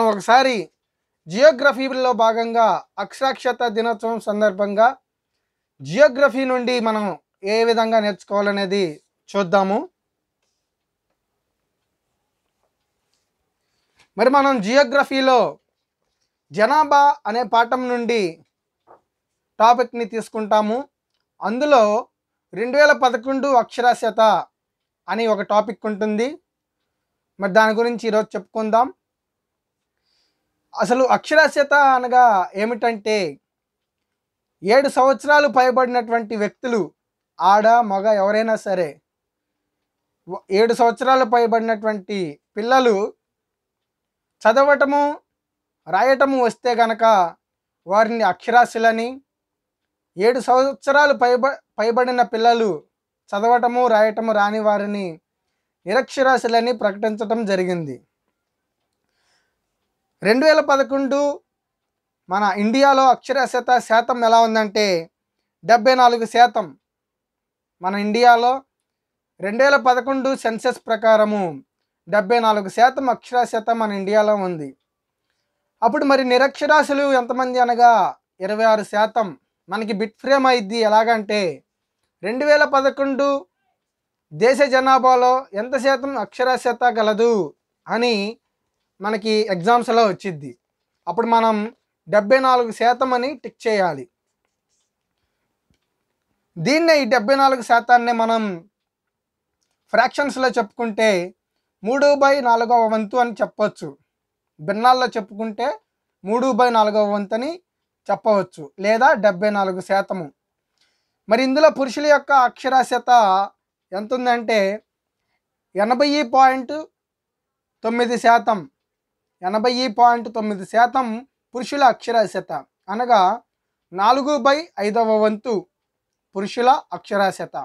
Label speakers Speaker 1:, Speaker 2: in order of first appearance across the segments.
Speaker 1: మనం ఒకసారి జియోగ్రఫీలో భాగంగా అక్షరాక్షత దినోత్సవం సందర్భంగా జియోగ్రఫీ నుండి మనం ఏ విధంగా నేర్చుకోవాలనేది చూద్దాము మరి మనం జియోగ్రఫీలో జనాభా అనే పాఠం నుండి టాపిక్ని తీసుకుంటాము అందులో రెండు వేల పదకొండు అక్షరాస్యత అని ఒక టాపిక్ ఉంటుంది మరి దాని గురించి ఈరోజు చెప్పుకుందాం అసలు అక్షరాస్యత అనగా ఏమిటంటే ఏడు సంవత్సరాలు పైబడినటువంటి వ్యక్తులు ఆడ మగ ఎవరైనా సరే ఏడు సంవత్సరాలు పైబడినటువంటి పిల్లలు చదవటము రాయటము వస్తే గనక వారిని అక్షరాస్యులని ఏడు సంవత్సరాలు పైబ పైబడిన పిల్లలు చదవటము రాయటము రాని వారిని నిరక్షరాస్యులని ప్రకటించటం జరిగింది రెండు వేల పదకొండు మన ఇండియాలో అక్షరాస్యత శాతం ఎలా ఉందంటే డెబ్బై నాలుగు శాతం మన ఇండియాలో రెండు వేల పదకొండు సెన్సెస్ ప్రకారము డెబ్బై నాలుగు శాతం అక్షరాస్యత మన ఇండియాలో ఉంది అప్పుడు మరి నిరక్షరాస్యులు ఎంతమంది అనగా ఇరవై ఆరు శాతం మనకి బిట్ ఫ్రేమ్ అయింది ఎలాగంటే రెండు వేల పదకొండు దేశ జనాభాలో ఎంత శాతం అక్షరాస్యత గలదు అని మనకి ఎగ్జామ్స్ ఎలా వచ్చిద్ది అప్పుడు మనం డెబ్బై నాలుగు శాతం అని టిక్ చేయాలి దీన్నే ఈ డెబ్బై నాలుగు శాతాన్ని మనం ఫ్రాక్షన్స్లో చెప్పుకుంటే మూడు బై నాలుగవ వంతు అని చెప్పవచ్చు భిన్నాల్లో చెప్పుకుంటే మూడు బై నాలుగవ వంతు అని చెప్పవచ్చు లేదా డెబ్బై నాలుగు శాతము మరి ఇందులో పురుషుల యొక్క అక్షరాస్యత ఎంత ఉందంటే ఎనభై పాయింట్ తొమ్మిది శాతం ఎనభై పాయింట్ తొమ్మిది శాతం పురుషుల అక్షరాస్యత అనగా నాలుగు బై ఐదవ వంతు పురుషుల అక్షరాస్యత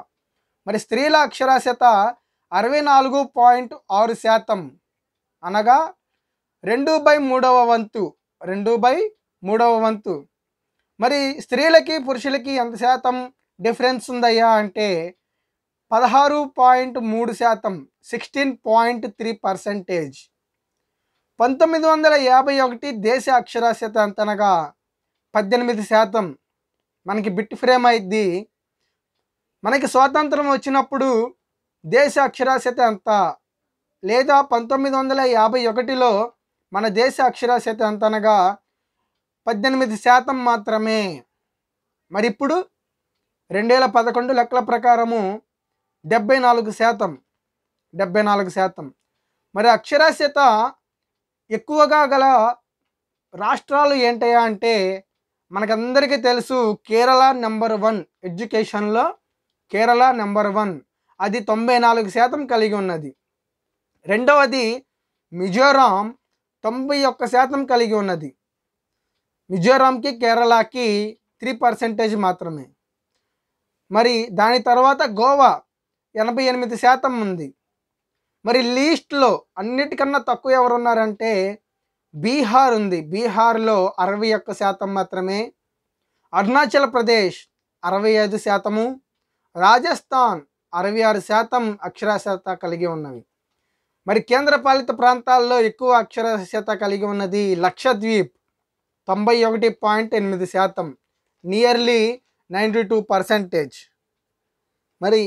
Speaker 1: మరి స్త్రీల అక్షరాస్యత అరవై నాలుగు పాయింట్ ఆరు శాతం అనగా రెండు బై మూడవ వంతు రెండు బై మూడవ వంతు మరి స్త్రీలకి పురుషులకి ఎంత శాతం డిఫరెన్స్ ఉందయ్యా అంటే పదహారు పాయింట్ మూడు శాతం సిక్స్టీన్ పాయింట్ త్రీ పర్సంటేజ్ పంతొమ్మిది వందల యాభై ఒకటి దేశ అక్షరాస్యత అంతనగా పద్దెనిమిది శాతం మనకి బిట్ ఫ్రేమ్ అయింది మనకి స్వాతంత్రం వచ్చినప్పుడు దేశ అక్షరాస్యత ఎంత లేదా పంతొమ్మిది వందల యాభై ఒకటిలో మన దేశ అక్షరాస్యత ఎంతనగా పద్దెనిమిది శాతం మాత్రమే మరి ఇప్పుడు రెండు వేల పదకొండు లెక్కల ప్రకారము డెబ్బై నాలుగు శాతం డెబ్బై నాలుగు శాతం మరి అక్షరాస్యత ఎక్కువగా గల రాష్ట్రాలు ఏంటయా అంటే మనకందరికీ తెలుసు కేరళ నెంబర్ వన్ ఎడ్యుకేషన్లో కేరళ నెంబర్ వన్ అది తొంభై నాలుగు శాతం కలిగి ఉన్నది రెండవది మిజోరాం తొంభై ఒక్క శాతం కలిగి ఉన్నది మిజోరాంకి కేరళకి త్రీ పర్సెంటేజ్ మాత్రమే మరి దాని తర్వాత గోవా ఎనభై ఎనిమిది శాతం ఉంది మరి లీస్ట్లో అన్నిటికన్నా తక్కువ ఎవరున్నారంటే బీహార్ ఉంది బీహార్లో అరవై ఒక్క శాతం మాత్రమే అరుణాచల్ ప్రదేశ్ అరవై ఐదు శాతము రాజస్థాన్ అరవై ఆరు శాతం అక్షరాస్యత కలిగి ఉన్నవి మరి కేంద్రపాలిత ప్రాంతాల్లో ఎక్కువ అక్షరాస్యత కలిగి ఉన్నది లక్షద్వీప్ తొంభై ఒకటి పాయింట్ ఎనిమిది శాతం నియర్లీ నైంటీ టూ పర్సెంటేజ్ మరి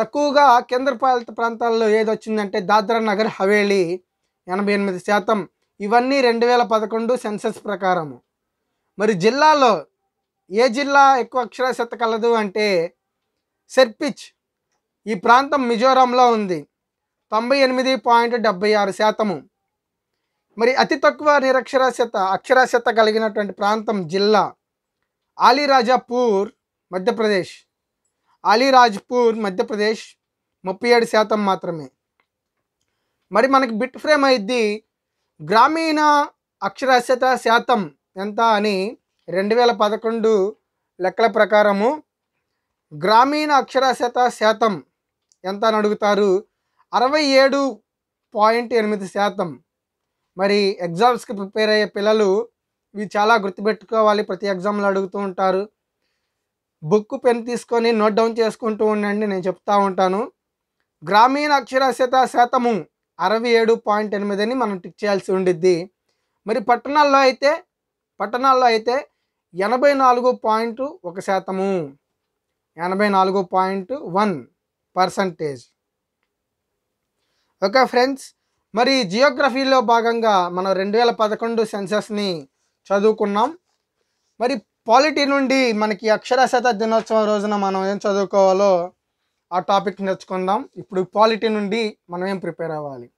Speaker 1: తక్కువగా కేంద్రపాలిత ప్రాంతాల్లో ఏదొచ్చిందంటే దాద్రా నగర్ హవేలీ ఎనభై ఎనిమిది శాతం ఇవన్నీ రెండు వేల పదకొండు సెన్సస్ ప్రకారము మరి జిల్లాలో ఏ జిల్లా ఎక్కువ అక్షరాస్యత కలదు అంటే సెర్పిచ్ ఈ ప్రాంతం మిజోరాంలో ఉంది తొంభై ఎనిమిది పాయింట్ డెబ్బై ఆరు శాతము మరి అతి తక్కువ నిరక్షరాస్యత అక్షరాస్యత కలిగినటువంటి ప్రాంతం జిల్లా ఆలీరాజాపూర్ మధ్యప్రదేశ్ అలీరాజ్పూర్ మధ్యప్రదేశ్ ముప్పై ఏడు శాతం మాత్రమే మరి మనకి బిట్ ఫ్రేమ్ అయింది గ్రామీణ అక్షరాస్యత శాతం ఎంత అని రెండు వేల పదకొండు లెక్కల ప్రకారము గ్రామీణ అక్షరాస్యత శాతం ఎంత అని అడుగుతారు అరవై ఏడు పాయింట్ ఎనిమిది శాతం మరి ఎగ్జామ్స్కి ప్రిపేర్ అయ్యే పిల్లలు ఇవి చాలా గుర్తుపెట్టుకోవాలి ప్రతి ఎగ్జామ్లో అడుగుతూ ఉంటారు బుక్ పెన్ తీసుకొని నోట్ డౌన్ చేసుకుంటూ ఉండండి నేను చెప్తా ఉంటాను గ్రామీణ అక్షరాస్యత శాతము అరవై ఏడు పాయింట్ ఎనిమిదని మనం టిక్ చేయాల్సి ఉండిద్ది మరి పట్టణాల్లో అయితే పట్టణాల్లో అయితే ఎనభై నాలుగు పాయింట్ ఒక శాతము ఎనభై నాలుగు point one percentage okay friends మరి జియోగ్రఫీలో భాగంగా మనం రెండు వేల పదకొండు సెన్సస్ని చదువుకున్నాం మరి పాలిటీ నుండి మనకి అక్షరాస్యత దినోత్సవం రోజున మనం ఏం చదువుకోవాలో ఆ టాపిక్ నేర్చుకుందాం ఇప్పుడు పాలిటీ నుండి మనం ఏం ప్రిపేర్ అవ్వాలి